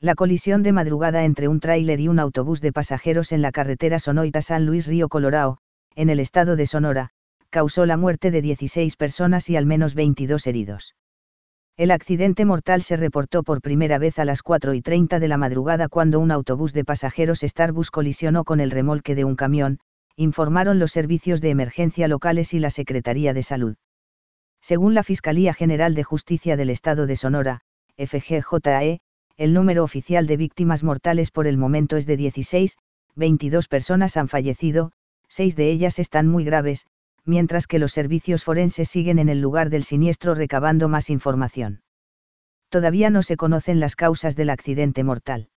la colisión de madrugada entre un tráiler y un autobús de pasajeros en la carretera Sonoita-San Luis-Río Colorado, en el estado de Sonora, causó la muerte de 16 personas y al menos 22 heridos. El accidente mortal se reportó por primera vez a las 4 y 30 de la madrugada cuando un autobús de pasajeros Starbus colisionó con el remolque de un camión, informaron los servicios de emergencia locales y la Secretaría de Salud. Según la Fiscalía General de Justicia del Estado de Sonora, FGJE, el número oficial de víctimas mortales por el momento es de 16, 22 personas han fallecido, 6 de ellas están muy graves, mientras que los servicios forenses siguen en el lugar del siniestro recabando más información. Todavía no se conocen las causas del accidente mortal.